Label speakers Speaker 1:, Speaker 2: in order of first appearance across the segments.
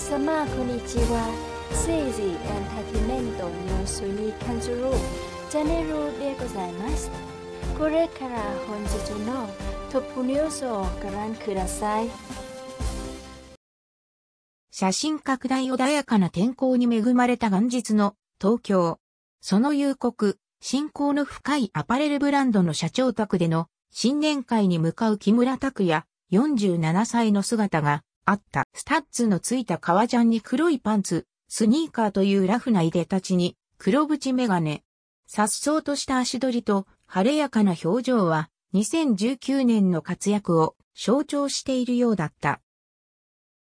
Speaker 1: 様こんにちはエンターテイメントニュースにチャンネルでございますこれから本日のトップニュースをご覧ください写真拡大穏やかな天候に恵まれた元日の東京。その夕刻、信仰の深いアパレルブランドの社長宅での新年会に向かう木村拓也47歳の姿があった、スタッツのついた革ジャンに黒いパンツ、スニーカーというラフないでたちに、黒縁メガネ。颯爽とした足取りと、晴れやかな表情は、2019年の活躍を象徴しているようだった。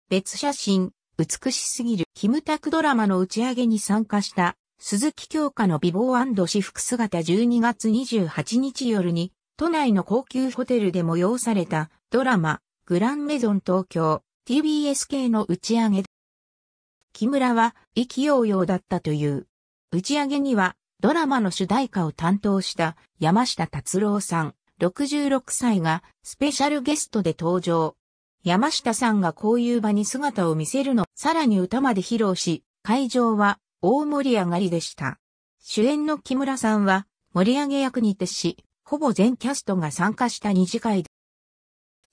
Speaker 1: 別写真、美しすぎる、キムタクドラマの打ち上げに参加した、鈴木京香の美貌私服姿12月28日夜に、都内の高級ホテルで催された、ドラマ、グランメゾン東京、TBS 系の打ち上げ木村は意気揚々だったという。打ち上げにはドラマの主題歌を担当した山下達郎さん66歳がスペシャルゲストで登場。山下さんがこういう場に姿を見せるの、さらに歌まで披露し、会場は大盛り上がりでした。主演の木村さんは盛り上げ役に徹し、ほぼ全キャストが参加した二次会で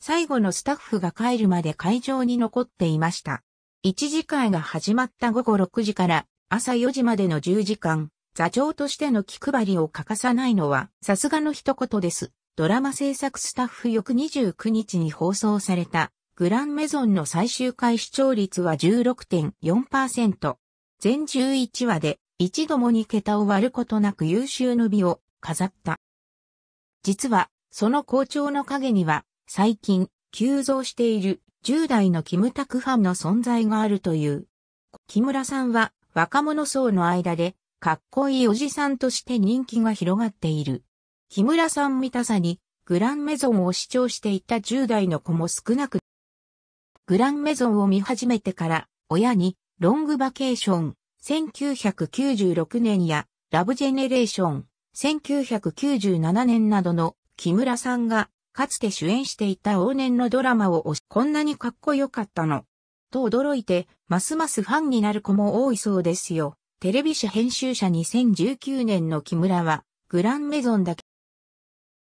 Speaker 1: 最後のスタッフが帰るまで会場に残っていました。一次会が始まった午後6時から朝4時までの10時間、座長としての気配りを欠かさないのはさすがの一言です。ドラマ制作スタッフ翌29日に放送されたグランメゾンの最終回視聴率は16.4%。全11話で一度も2桁を割ることなく優秀の美を飾った。実は、その好調の陰には最近、急増している10代のキムタクファンの存在があるという。木村さんは若者層の間でかっこいいおじさんとして人気が広がっている。木村さん見たさにグランメゾンを視聴していた10代の子も少なく、グランメゾンを見始めてから親にロングバケーション1996年やラブジェネレーション1997年などの木村さんがかつて主演していた往年のドラマを推し、こんなにかっこよかったの。と驚いて、ますますファンになる子も多いそうですよ。テレビ社編集者2019年の木村は、グランメゾンだけ。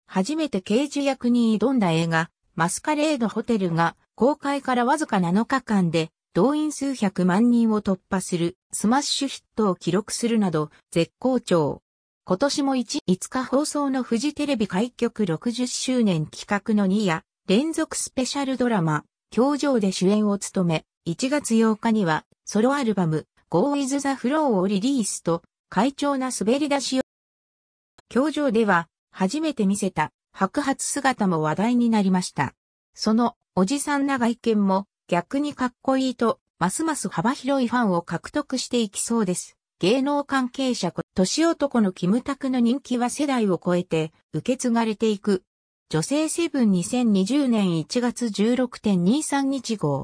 Speaker 1: 初めて刑事役に挑んだ映画、マスカレードホテルが、公開からわずか7日間で、動員数百万人を突破するスマッシュヒットを記録するなど、絶好調。今年も1、5日放送のフジテレビ開局60周年企画の2夜、連続スペシャルドラマ、教情で主演を務め、1月8日には、ソロアルバム、Go with the Flow をリリースと、快調な滑り出しを、教情では、初めて見せた、白髪姿も話題になりました。その、おじさんな外見も、逆にかっこいいと、ますます幅広いファンを獲得していきそうです。芸能関係者、年男のキムタクの人気は世代を超えて受け継がれていく。女性セブン2020年1月16.23日号。